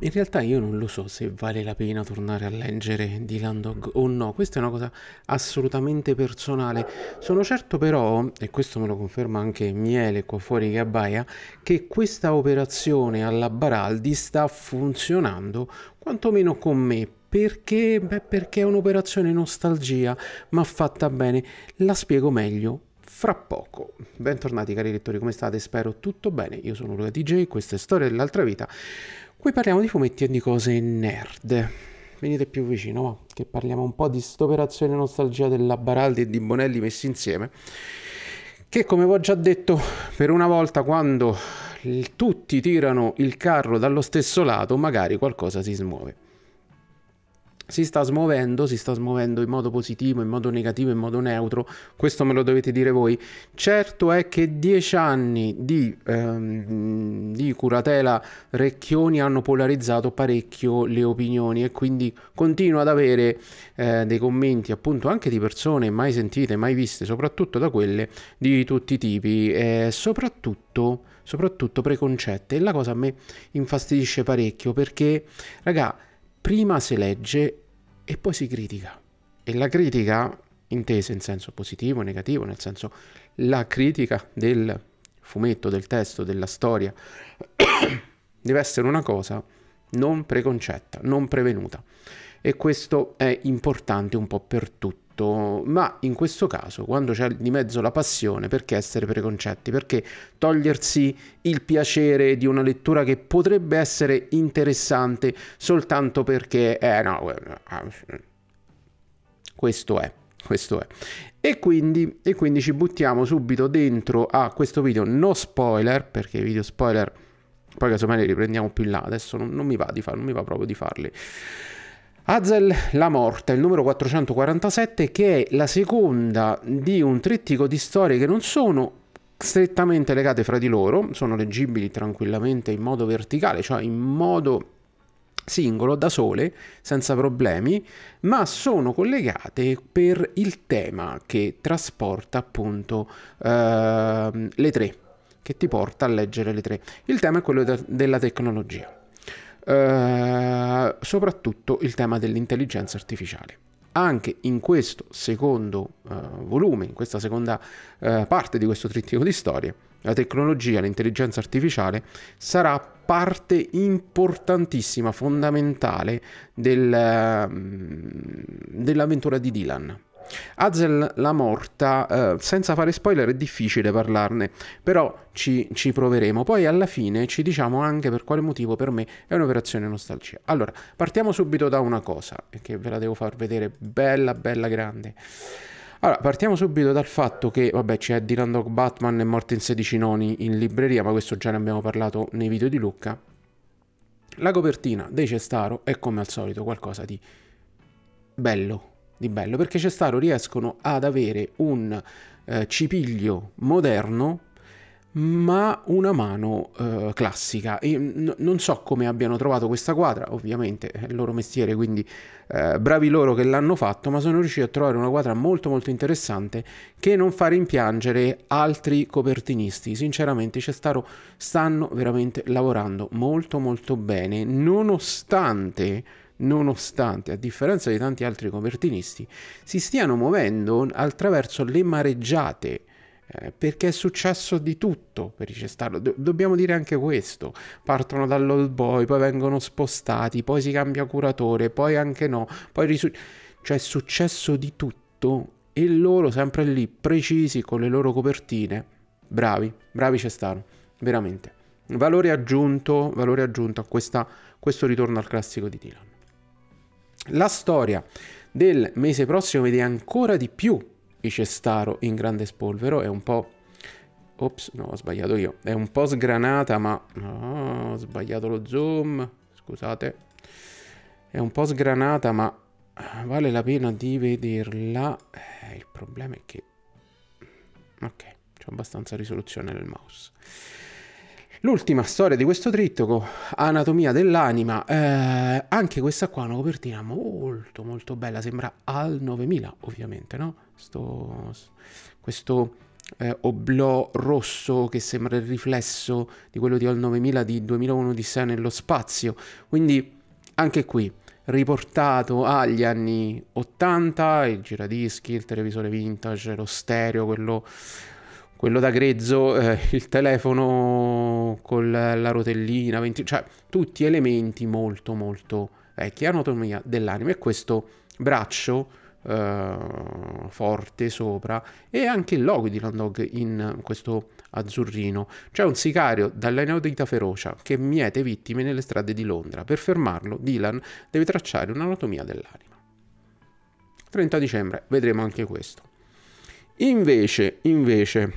in realtà io non lo so se vale la pena tornare a leggere di Landog o no, questa è una cosa assolutamente personale. Sono certo però, e questo me lo conferma anche Miele qua fuori che abbaia, che questa operazione alla Baraldi sta funzionando quantomeno con me. Perché? Beh, perché è un'operazione nostalgia, ma fatta bene. La spiego meglio fra poco. Bentornati cari lettori, come state? Spero tutto bene. Io sono Luca DJ, questa è Storia dell'altra vita. Qui parliamo di fumetti e di cose nerd. Venite più vicino, va, che parliamo un po' di st'operazione nostalgia della Baraldi e di Bonelli messi insieme. Che come vi ho già detto, per una volta quando tutti tirano il carro dallo stesso lato, magari qualcosa si smuove si sta smuovendo, si sta smuovendo in modo positivo, in modo negativo, in modo neutro, questo me lo dovete dire voi. Certo è che dieci anni di, ehm, di curatela Recchioni hanno polarizzato parecchio le opinioni e quindi continuo ad avere eh, dei commenti appunto anche di persone mai sentite, mai viste, soprattutto da quelle di tutti i tipi, eh, soprattutto, soprattutto preconcette. E la cosa a me infastidisce parecchio perché, raga, prima si legge e poi si critica. E la critica, intesa in senso positivo e negativo, nel senso la critica del fumetto, del testo, della storia, deve essere una cosa non preconcetta, non prevenuta. E questo è importante un po' per tutti tutto, ma in questo caso, quando c'è di mezzo la passione, perché essere preconcetti? Perché togliersi il piacere di una lettura che potrebbe essere interessante soltanto perché, eh no, ah, questo è, questo è. E quindi, e quindi ci buttiamo subito dentro a questo video no spoiler, perché i video spoiler poi casomai li riprendiamo più in là, adesso non, non mi va di farlo, non mi va proprio di farli. Hazel la morte, il numero 447, che è la seconda di un trittico di storie che non sono strettamente legate fra di loro, sono leggibili tranquillamente in modo verticale, cioè in modo singolo, da sole, senza problemi, ma sono collegate per il tema che trasporta appunto eh, le tre, che ti porta a leggere le tre. Il tema è quello de della tecnologia. Eh, soprattutto il tema dell'intelligenza artificiale. Anche in questo secondo eh, volume, in questa seconda eh, parte di questo trittico di storie, la tecnologia, l'intelligenza artificiale sarà parte importantissima, fondamentale del, mm, dell'avventura di Dylan. Hazel la morta, eh, senza fare spoiler è difficile parlarne, però ci, ci, proveremo. Poi alla fine ci diciamo anche per quale motivo per me è un'operazione nostalgia. Allora, partiamo subito da una cosa, eh, che ve la devo far vedere bella, bella grande. Allora, partiamo subito dal fatto che, vabbè, c'è Dylan Dog Batman e Morte in 16 noni in libreria, ma questo già ne abbiamo parlato nei video di Luca. La copertina dei Cestaro è come al solito qualcosa di bello, di bello, perché Cestaro riescono ad avere un eh, cipiglio moderno ma una mano eh, classica e mm, n- non so come abbiano trovato questa quadra ovviamente è il loro mestiere quindi eh, bravi loro che l'hanno fatto ma sono riusciti a trovare una quadra molto molto interessante che non fa rimpiangere altri copertinisti sinceramente Cestaro stanno veramente lavorando molto molto bene nonostante nonostante, a differenza di tanti altri copertinisti, si stiano muovendo attraverso le mareggiate. Eh, perché è successo di tutto per i Do dobbiamo dire anche questo: partono dall'old boy, poi vengono spostati, poi si cambia curatore, poi anche no, poi risu- cioè è successo di tutto e loro sempre lì, precisi con le loro copertine. Bravi, bravi cestaro, veramente. Valore aggiunto, valore aggiunto a questa, questo ritorno al classico di Dylan. La storia del mese prossimo vede ancora di più i Cestaro in grande spolvero, è un po'... Ops, no, ho sbagliato io. È un po' sgranata, ma... No, ho sbagliato lo zoom, scusate. È un po' sgranata, ma vale la pena di vederla. Eh, il problema è che... Ok, c'è abbastanza risoluzione nel mouse. L'ultima storia di questo trittico, Anatomia dell'anima, eh, anche questa qua è una copertina molto molto bella, sembra al 9000 ovviamente, no? Sto, questo eh, oblò rosso che sembra il riflesso di quello di al 9000 di 2001 di sé nello spazio, quindi anche qui riportato agli anni 80, il giradischi, il televisore vintage, lo stereo, quello quello da grezzo, eh, il telefono con la, rotellina, 20, cioè tutti elementi molto molto vecchi, anatomia dell'anima e questo braccio eh, forte sopra e anche il logo di Landog in questo azzurrino. C'è un sicario dall'inaudita ferocia che miete vittime nelle strade di Londra. Per fermarlo Dylan deve tracciare un'anatomia dell'anima. 30 dicembre vedremo anche questo. Invece, invece,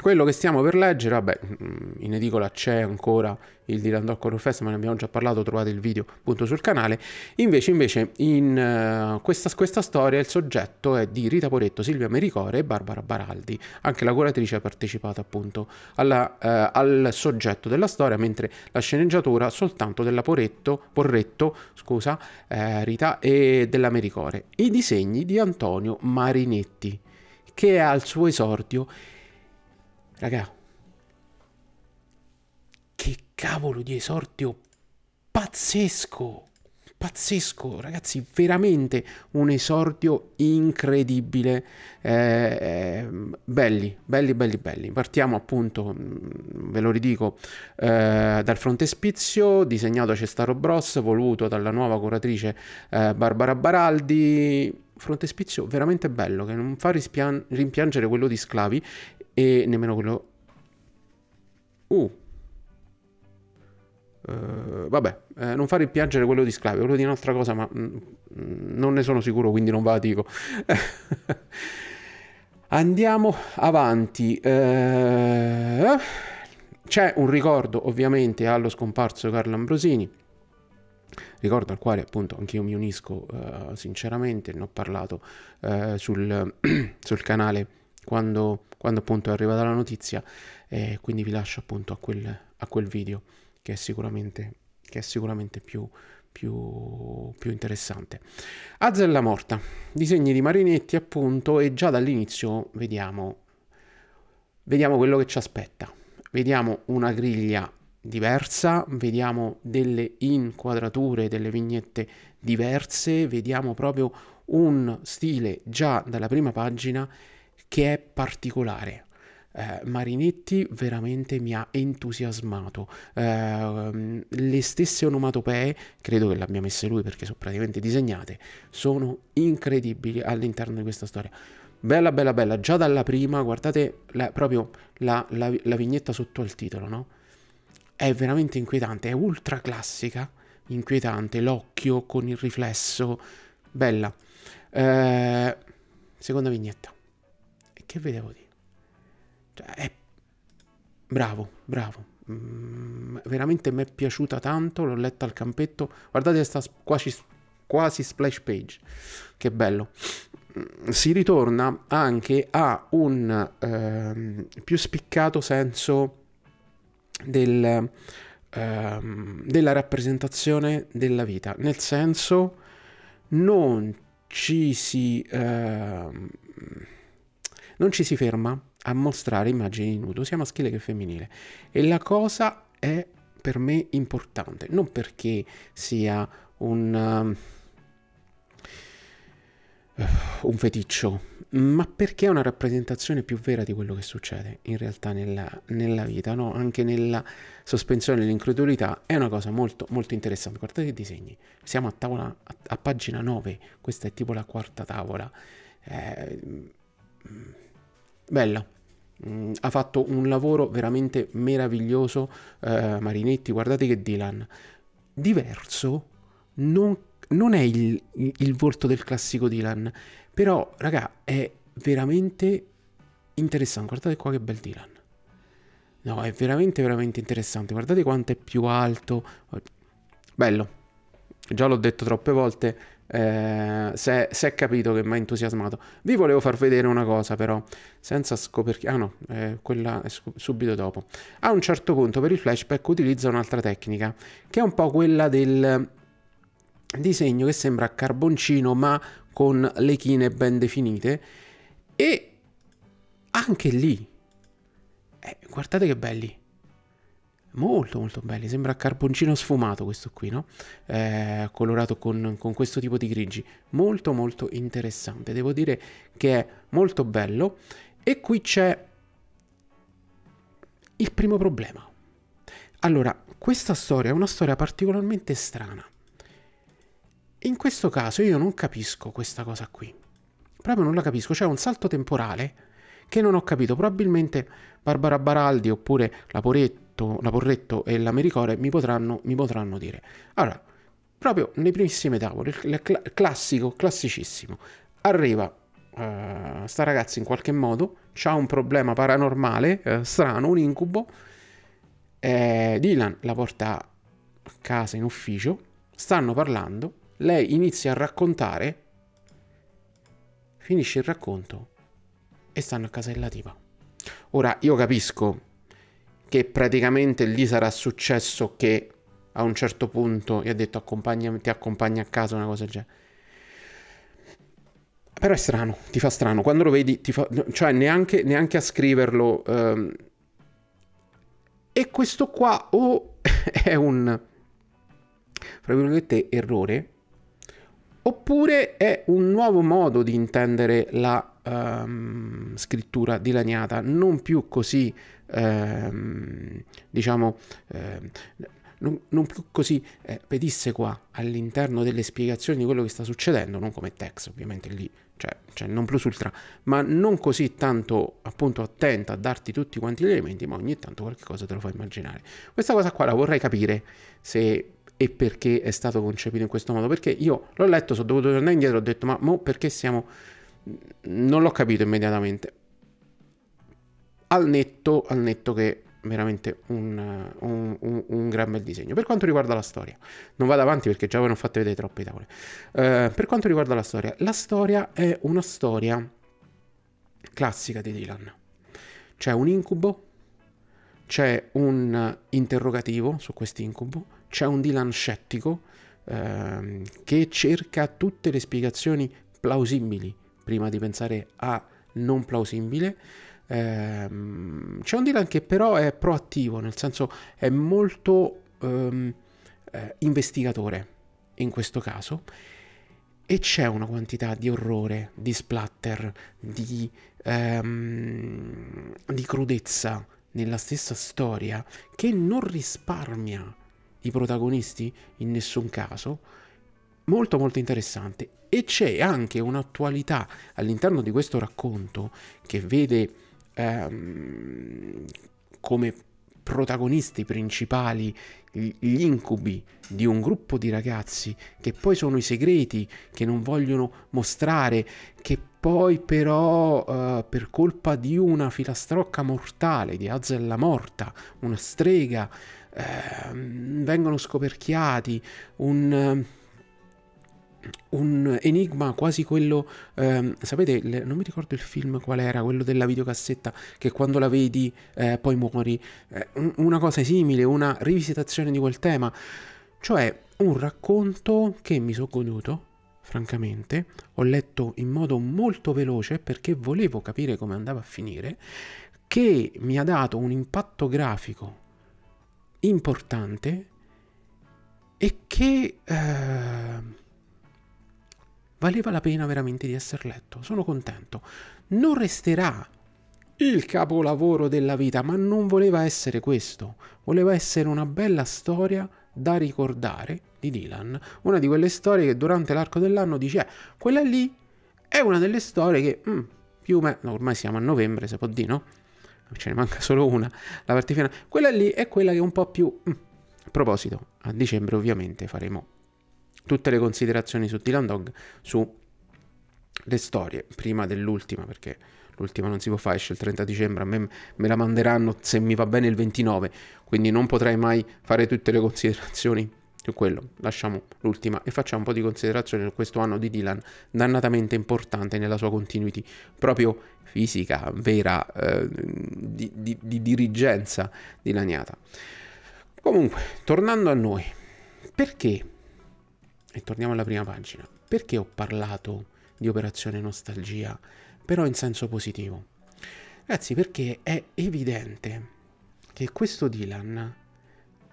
quello che stiamo per leggere, vabbè, mm, in edicola c'è ancora il Dylan Dog Horror Fest, ma ne abbiamo già parlato, trovate il video appunto sul canale. Invece, invece in uh, questa, questa, storia il soggetto è di Rita Poretto, Silvia Mericore e Barbara Baraldi. Anche la curatrice ha partecipato appunto alla, uh, al soggetto della storia, mentre la sceneggiatura soltanto della Poretto, Porretto, scusa, uh, Rita, e della Mericore. I disegni di Antonio Marinetti che è al suo esordio. Raga, che cavolo di esordio pazzesco! pazzesco, ragazzi, veramente un esordio incredibile. Eh, eh belli, belli, belli, belli. Partiamo appunto, mm, ve lo ridico, eh, dal frontespizio disegnato da Cestaro Bros, voluto dalla nuova curatrice eh, Barbara Baraldi. Frontespizio veramente bello, che non fa rimpiangere quello di Sclavi e nemmeno quello... Uh, Uh, vabbè, eh, non fare piangere quello di Sclavio, quello di un'altra cosa, ma mh, mm, mm, non ne sono sicuro, quindi non ve la dico. Andiamo avanti. Uh, c'è un ricordo ovviamente allo scomparso Carlo Ambrosini, ricordo al quale appunto anch'io mi unisco uh, sinceramente, ne ho parlato sul, sul, canale quando, quando, appunto è arrivata la notizia, e quindi vi lascio appunto a quel, a quel video che è sicuramente, che è sicuramente più, più, più interessante. Azella morta, disegni di Marinetti appunto e già dall'inizio vediamo, vediamo quello che ci aspetta. Vediamo una griglia diversa, vediamo delle inquadrature, delle vignette diverse, vediamo proprio un stile già dalla prima pagina che è particolare, eh, Marinetti veramente mi ha entusiasmato. Eh, le stesse onomatopee, credo che l'abbia messe lui perché sono praticamente disegnate, sono incredibili all'interno di questa storia. Bella, bella, bella, già dalla prima, guardate la, proprio la, la, la vignetta sotto al titolo, no? È veramente inquietante, è ultra classica, inquietante, l'occhio con il riflesso, bella. Eh, seconda vignetta. E che vedevo di? Cioè, è bravo, bravo. Mm, veramente mi è piaciuta tanto, l'ho letta al campetto. Guardate questa quasi, quasi splash page. Che bello mm, si ritorna anche a un ehm, più spiccato senso del, ehm, della rappresentazione della vita, nel senso non ci si, ehm, non ci si ferma a mostrare immagini di nudo, sia maschile che femminile. E la cosa è per me importante, non perché sia un, uh, un feticcio, ma perché è una rappresentazione più vera di quello che succede in realtà nella, nella vita, no? anche nella sospensione dell'incredulità, è una cosa molto, molto interessante. Guardate i disegni, siamo a, tavola, a, a pagina 9, questa è tipo la quarta tavola. Eh, mm, bella, Mm, ha fatto un lavoro veramente meraviglioso eh, Marinetti, guardate che Dylan. Diverso non, non è il, il, volto del classico Dylan, però raga è veramente interessante, guardate qua che bel Dylan. No, è veramente veramente interessante, guardate quanto è più alto. Bello. Già l'ho detto troppe volte, eh, se, se è capito che mi ha entusiasmato. Vi volevo far vedere una cosa però, senza scoperchia... Ah no, eh, quella subito dopo. A un certo punto per il flashback utilizza un'altra tecnica, che è un po' quella del disegno che sembra carboncino ma con le chine ben definite e anche lì, eh, guardate che belli. Molto molto belli, sembra carboncino sfumato questo qui, no? Eh, colorato con, con, questo tipo di grigi. Molto molto interessante, devo dire che è molto bello. E qui c'è il primo problema. Allora, questa storia è una storia particolarmente strana. In questo caso io non capisco questa cosa qui. Proprio non la capisco, c'è un salto temporale che non ho capito. Probabilmente Barbara Baraldi oppure Laporetto Porretto, la Porretto e la Mericore mi potranno, mi potranno dire. Allora, proprio nei primissime tavole, il cl classico, classicissimo, arriva uh, sta ragazza in qualche modo, ha un problema paranormale, uh, strano, un incubo, eh, Dylan la porta a casa in ufficio, stanno parlando, lei inizia a raccontare, finisce il racconto e stanno a casa della tipa. Ora io capisco che praticamente lì sarà successo che a un certo punto gli ha detto ti accompagni a casa, una cosa del genere. Però è strano, ti fa strano. Quando lo vedi, ti fa... Cioè, neanche, neanche a scriverlo... Ehm... E questo qua o è un... Fra virgolette, errore. Oppure è un nuovo modo di intendere la um, scrittura dilaniata, non più così ehm, diciamo, ehm, non, non, più così eh, pedissequa all'interno delle spiegazioni di quello che sta succedendo, non come Tex, ovviamente lì, cioè, cioè non plus ultra, ma non così tanto appunto attenta a darti tutti quanti gli elementi, ma ogni tanto qualche cosa te lo fa immaginare. Questa cosa qua la vorrei capire se e perché è stato concepito in questo modo, perché io l'ho letto, sono dovuto tornare indietro, ho detto ma mo perché siamo... non l'ho capito immediatamente al netto, al netto che veramente un, un, un, un, gran bel disegno. Per quanto riguarda la storia, non vado avanti perché già avevano fatto vedere troppe tavole. Uh, per quanto riguarda la storia, la storia è una storia classica di Dylan. C'è un incubo, c'è un interrogativo su quest'incubo, c'è un Dylan scettico uh, che cerca tutte le spiegazioni plausibili prima di pensare a non plausibile Ehm, c'è un Dylan che però è proattivo, nel senso è molto ehm, eh, investigatore in questo caso e c'è una quantità di orrore, di splatter, di, ehm, di crudezza nella stessa storia che non risparmia i protagonisti in nessun caso. Molto molto interessante. E c'è anche un'attualità all'interno di questo racconto che vede ehm, come protagonisti principali gli incubi di un gruppo di ragazzi che poi sono i segreti che non vogliono mostrare, che poi però eh, per colpa di una filastrocca mortale, di Azella Morta, una strega, eh, vengono scoperchiati, un... Eh, un enigma quasi quello, ehm, sapete, le, non mi ricordo il film qual era, quello della videocassetta che quando la vedi eh, poi muori, eh, una cosa simile, una rivisitazione di quel tema, cioè un racconto che mi sono goduto, francamente, ho letto in modo molto veloce perché volevo capire come andava a finire, che mi ha dato un impatto grafico importante e che... Eh, valeva la pena veramente di essere letto. Sono contento. Non resterà il capolavoro della vita, ma non voleva essere questo. Voleva essere una bella storia da ricordare di Dylan. Una di quelle storie che durante l'arco dell'anno dice, eh, quella lì è una delle storie che mm, più o meno, ormai siamo a novembre, se può dire, no? Ce ne manca solo una, la parte finale. Quella lì è quella che è un po' più... Mm. A proposito, a dicembre ovviamente faremo tutte le considerazioni su Dylan Dog, su le storie, prima dell'ultima perché l'ultima non si può fare, esce il 30 dicembre, a me me la manderanno se mi va bene il 29, quindi non potrei mai fare tutte le considerazioni su quello, lasciamo l'ultima e facciamo un po' di considerazioni su questo anno di Dylan, dannatamente importante nella sua continuity, proprio fisica, vera, eh, di, di, di dirigenza dilaniata. Comunque, tornando a noi, perché e torniamo alla prima pagina. Perché ho parlato di operazione nostalgia, però in senso positivo? Ragazzi, perché è evidente che questo Dylan,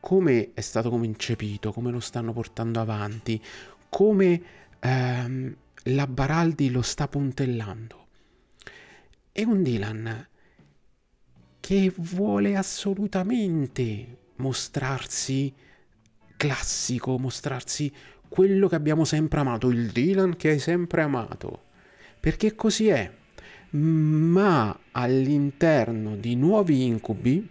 come è stato concepito, come lo stanno portando avanti, come ehm, la Baraldi lo sta puntellando, è un Dylan che vuole assolutamente mostrarsi classico, mostrarsi quello che abbiamo sempre amato, il Dylan che hai sempre amato. Perché così è. Ma all'interno di nuovi incubi,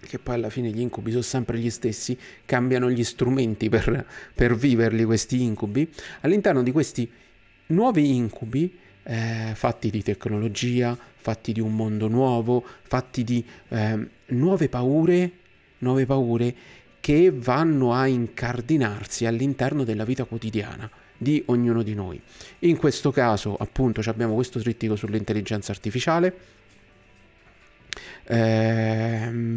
che poi alla fine gli incubi sono sempre gli stessi, cambiano gli strumenti per, per viverli questi incubi, all'interno di questi nuovi incubi, eh, fatti di tecnologia, fatti di un mondo nuovo, fatti di eh, nuove paure, nuove paure che vanno a incardinarsi all'interno della vita quotidiana di ognuno di noi. In questo caso, appunto, abbiamo questo trittico sull'intelligenza artificiale, ehm,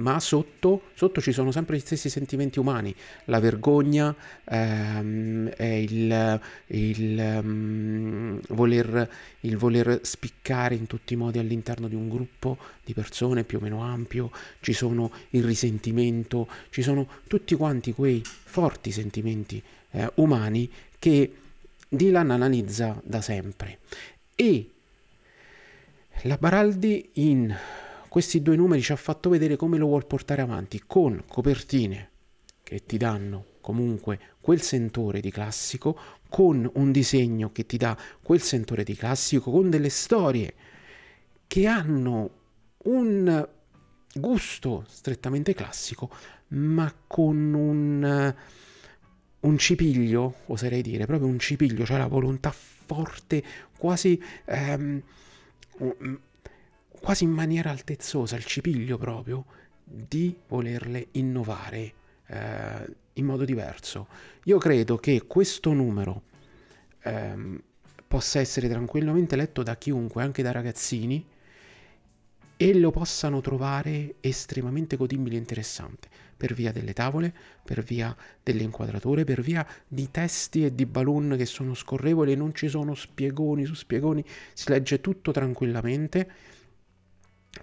ma sotto, sotto, ci sono sempre gli stessi sentimenti umani, la vergogna, ehm, il, il, ehm, voler, il, voler, spiccare in tutti i modi all'interno di un gruppo di persone più o meno ampio, ci sono il risentimento, ci sono tutti quanti quei forti sentimenti eh, umani che Dylan analizza da sempre. E la Baraldi in questi due numeri ci ha fatto vedere come lo vuol portare avanti con copertine che ti danno comunque quel sentore di classico, con un disegno che ti dà quel sentore di classico, con delle storie che hanno un gusto strettamente classico, ma con un, un cipiglio, oserei dire, proprio un cipiglio, cioè la volontà forte, quasi... Ehm, quasi in maniera altezzosa, il cipiglio proprio, di volerle innovare eh, in modo diverso. Io credo che questo numero ehm, possa essere tranquillamente letto da chiunque, anche da ragazzini, e lo possano trovare estremamente godibile e interessante, per via delle tavole, per via delle inquadrature, per via di testi e di balloon che sono scorrevoli, non ci sono spiegoni su spiegoni, si legge tutto tranquillamente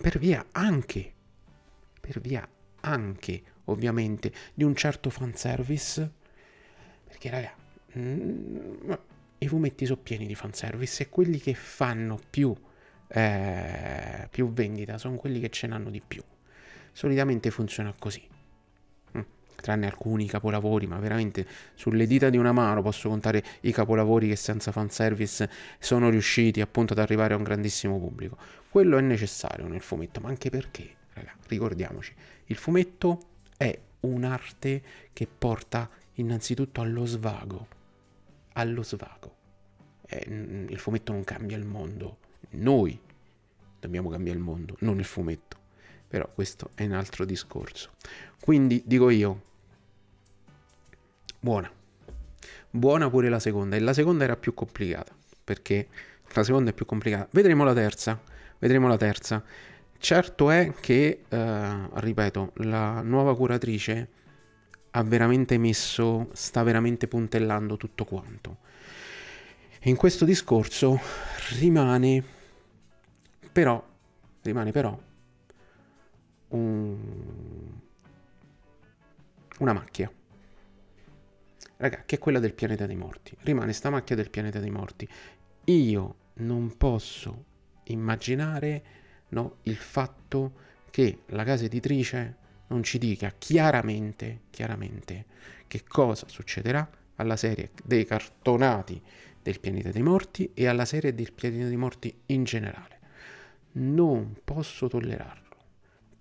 per via anche, per via anche ovviamente di un certo fanservice, perché raga, mm, i fumetti sono pieni di fanservice e quelli che fanno più, eh, più vendita sono quelli che ce n'hanno di più. Solitamente funziona così tranne alcuni capolavori, ma veramente sulle dita di una mano posso contare i capolavori che senza fanservice sono riusciti appunto ad arrivare a un grandissimo pubblico. Quello è necessario nel fumetto, ma anche perché, raga, ricordiamoci, il fumetto è un'arte che porta innanzitutto allo svago, allo svago. Eh, il fumetto non cambia il mondo, noi dobbiamo cambiare il mondo, non il fumetto però questo è un altro discorso. Quindi dico io, buona, buona pure la seconda, e la seconda era più complicata, perché la seconda è più complicata. Vedremo la terza, vedremo la terza. Certo è che, eh, ripeto, la nuova curatrice ha veramente messo, sta veramente puntellando tutto quanto. E in questo discorso rimane però, rimane però un... una macchia. Raga, che è quella del pianeta dei morti. Rimane sta macchia del pianeta dei morti. Io non posso immaginare no, il fatto che la casa editrice non ci dica chiaramente, chiaramente che cosa succederà alla serie dei cartonati del pianeta dei morti e alla serie del pianeta dei morti in generale. Non posso tollerarlo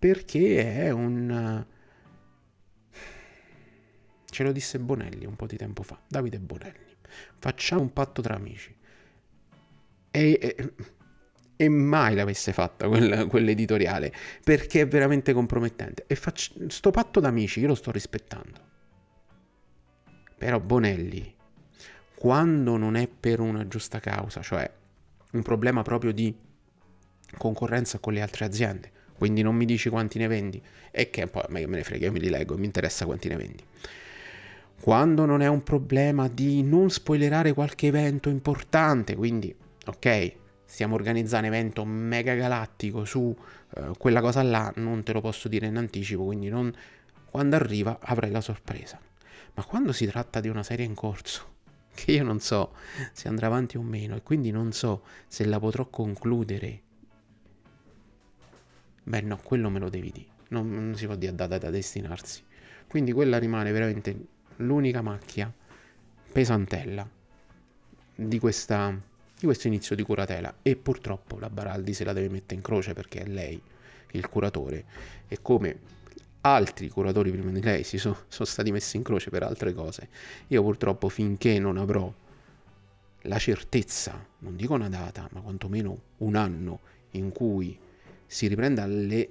perché è un... Eh, ce lo disse Bonelli un po' di tempo fa, Davide Bonelli. Facciamo un patto tra amici. E, e, e mai l'avesse fatta quel, quell'editoriale, perché è veramente compromettente. E faccio, sto patto d'amici, io lo sto rispettando. Però Bonelli, quando non è per una giusta causa, cioè un problema proprio di concorrenza con le altre aziende, quindi non mi dici quanti ne vendi. E che poi me ne frega, io me li leggo, mi interessa quanti ne vendi. Quando non è un problema di non spoilerare qualche evento importante, quindi, ok, stiamo organizzando un evento mega galattico su eh, quella cosa là, non te lo posso dire in anticipo, quindi non... quando arriva avrai la sorpresa. Ma quando si tratta di una serie in corso, che io non so se andrà avanti o meno, e quindi non so se la potrò concludere Beh no, quello me lo devi dire. Non, non si può dire da, da, da destinarsi. Quindi quella rimane veramente l'unica macchia pesantella di, questa, di questo inizio di curatela. E purtroppo la Baraldi se la deve mettere in croce perché è lei il curatore. E come altri curatori prima di lei si so, sono stati messi in croce per altre cose, io purtroppo finché non avrò la certezza, non dico una data, ma quantomeno un anno in cui si riprenda alle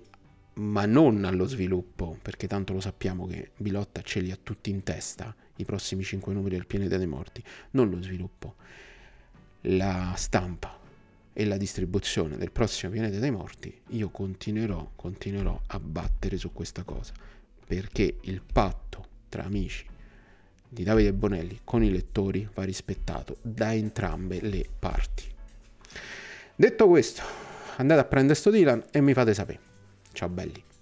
ma non allo sviluppo, perché tanto lo sappiamo che Bilotta ce li ha tutti in testa, i prossimi cinque numeri del pianeta dei morti, non lo sviluppo, la stampa e la distribuzione del prossimo pianeta dei morti, io continuerò, continuerò a battere su questa cosa, perché il patto tra amici di Davide Bonelli con i lettori va rispettato da entrambe le parti. Detto questo, andate a prendere sto Dylan e mi fate sapere. Ciao belli.